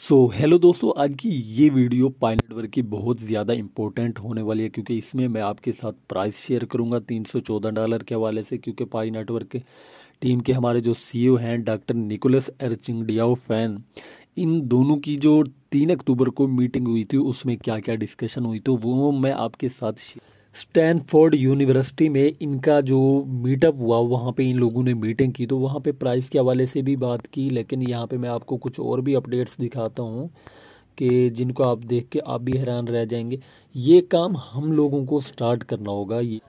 सो so, hello दोस्तों आज की ये वीडियो पाई नेटवर्क की बहुत ज़्यादा इंपॉर्टेंट होने वाली है क्योंकि इसमें मैं आपके साथ प्राइस शेयर करूंगा 314 डॉलर के हवाले से क्योंकि पाई नेटवर्क के टीम के हमारे जो सीईओ e हैं डॉक्टर निकोलस एरचिंगडियाओ फैन इन दोनों की जो तीन अक्टूबर को मीटिंग हुई थी उसमें क्या क्या डिस्कशन हुई तो वो मैं आपके साथ शेयर स्टैनफोर्ड यूनिवर्सिटी में इनका जो मीटअप हुआ वहाँ पे इन लोगों ने मीटिंग की तो वहाँ पे प्राइस के हवाले से भी बात की लेकिन यहाँ पे मैं आपको कुछ और भी अपडेट्स दिखाता हूँ कि जिनको आप देख के आप भी हैरान रह जाएंगे ये काम हम लोगों को स्टार्ट करना होगा ये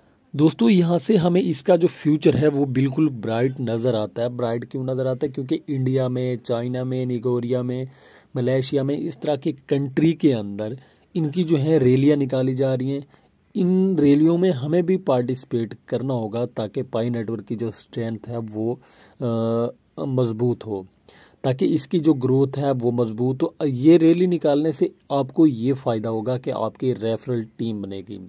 दोस्तों यहाँ से हमें इसका जो फ्यूचर है वो बिल्कुल ब्राइट नज़र आता है ब्राइट क्यों नज़र आता है क्योंकि इंडिया में चाइना में निगोरिया में मलेशिया में इस तरह के कंट्री के अंदर इनकी जो है रैलियाँ निकाली जा रही हैं इन रैलियों में हमें भी पार्टिसिपेट करना होगा ताकि पाई नेटवर्क की जो स्ट्रेंथ है वो मज़बूत हो ताकि इसकी जो ग्रोथ है वो मज़बूत हो ये रैली निकालने से आपको ये फ़ायदा होगा कि आपकी रेफरल टीम बनेगी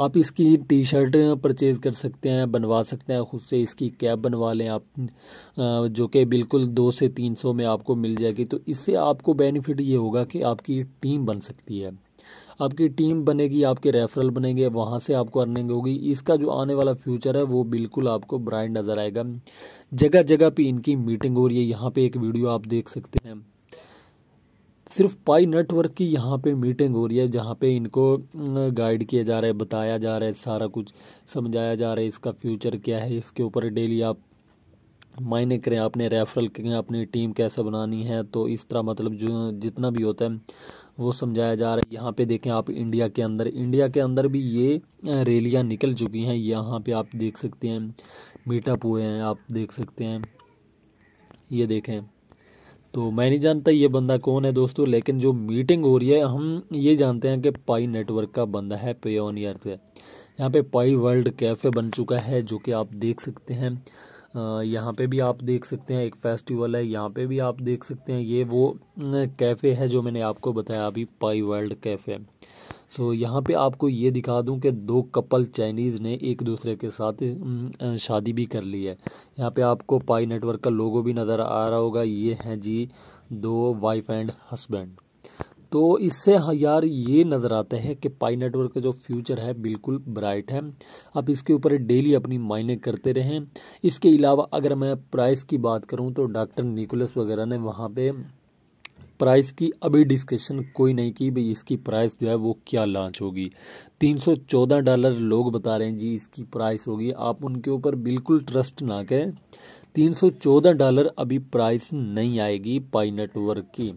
आप इसकी टी शर्ट परचेज़ कर सकते हैं बनवा सकते हैं ख़ुद से इसकी कैब बनवा लें आप जो कि बिल्कुल दो से तीन सौ में आपको मिल जाएगी तो इससे आपको बेनिफिट ये होगा कि आपकी टीम बन सकती है आपकी टीम बनेगी आपके रेफरल बनेंगे वहाँ से आपको अर्निंग होगी इसका जो आने वाला फ्यूचर है वो बिल्कुल आपको ब्राइट नज़र आएगा जगह जगह पे इनकी मीटिंग हो रही है यहाँ पे एक वीडियो आप देख सकते हैं सिर्फ पाई नेटवर्क की यहाँ पे मीटिंग हो रही है जहाँ पे इनको गाइड किया जा रहा है बताया जा रहा है सारा कुछ समझाया जा रहा है इसका फ्यूचर क्या है इसके ऊपर डेली आप मायने करें आपने रेफरल करें अपनी टीम कैसे बनानी है तो इस तरह मतलब जो जितना भी होता है वो समझाया जा रहा है यहाँ पे देखें आप इंडिया के अंदर इंडिया के अंदर भी ये रैलियाँ निकल चुकी हैं यहाँ पे आप देख सकते हैं मीटअप हुए हैं आप देख सकते हैं ये देखें तो मैं नहीं जानता ये बंदा कौन है दोस्तों लेकिन जो मीटिंग हो रही है हम ये जानते हैं कि पाई नेटवर्क का बंदा है पेयोनियर से यहाँ पे पाई वर्ल्ड कैफ़े बन चुका है जो कि आप देख सकते हैं यहाँ पे भी आप देख सकते हैं एक फेस्टिवल है यहाँ पे भी आप देख सकते हैं ये वो कैफ़े है जो मैंने आपको बताया अभी pi world cafe so so, यहाँ पे आपको ये दिखा दूँ कि दो कपल चाइनीज़ ने एक दूसरे के साथ शादी भी कर ली है यहाँ पे आपको पाई नेटवर्क का लोगो भी नज़र आ रहा होगा ये हैं जी दो वाइफ एंड हस्बैंड तो इससे हाँ यार ये नज़र आते हैं कि पाई नेटवर्क का जो फ्यूचर है बिल्कुल ब्राइट है आप इसके ऊपर डेली अपनी मायने करते रहें इसके अलावा अगर मैं प्राइस की बात करूँ तो डॉक्टर निकोलस वगैरह ने वहाँ पे प्राइस की अभी डिस्कशन कोई नहीं की भाई इसकी प्राइस जो है वो क्या लॉन्च होगी 314 डॉलर लोग बता रहे हैं जी इसकी प्राइस होगी आप उनके ऊपर बिल्कुल ट्रस्ट ना करें 314 डॉलर अभी प्राइस नहीं आएगी पाई नेटवर्क की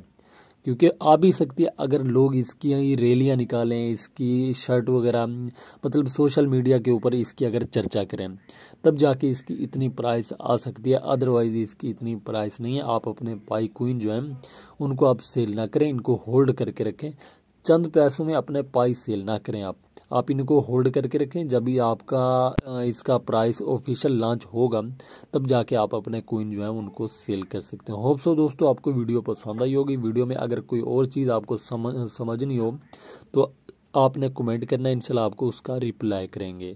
क्योंकि आ भी सकती है अगर लोग इसकी ही रैलियाँ निकालें इसकी शर्ट वगैरह मतलब सोशल मीडिया के ऊपर इसकी अगर चर्चा करें तब जाके इसकी इतनी प्राइस आ सकती है अदरवाइज इसकी इतनी प्राइस नहीं है आप अपने पाई क्वीन जो है उनको आप सेल ना करें इनको होल्ड करके रखें चंद पैसों में अपने पाई सेल ना करें आप आप इनको होल्ड करके रखें जब भी आपका इसका प्राइस ऑफिशियल लॉन्च होगा तब जाके आप अपने कोइन जो है उनको सेल कर सकते हैं होप सो दोस्तों आपको वीडियो पसंद आई होगी वीडियो में अगर कोई और चीज़ आपको समझ समझनी हो तो आपने कमेंट करना इंशाल्लाह आपको उसका रिप्लाई करेंगे